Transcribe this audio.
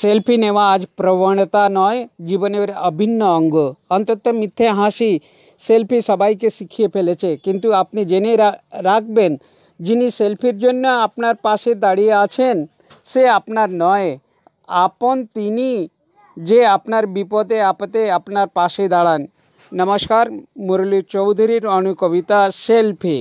selfie নেবা আজ প্রবণতা নয় জীবনের अभिन्न অঙ্গ অন্তত্য মিথ্যে হাসি সেলফি সবাই কে শিখিয়ে ফেলেছে কিন্তু আপনি জেনে রাখবেন যিনি সেলফির জন্য আপনার পাশে দাঁড়িয়ে আছেন সে আপনার নয় আপন tini যে আপনার বিপদে আপদে আপনার পাশে দাঁড়ান নমস্কার মুরলি চৌধুরী ও কবিতা সেলফি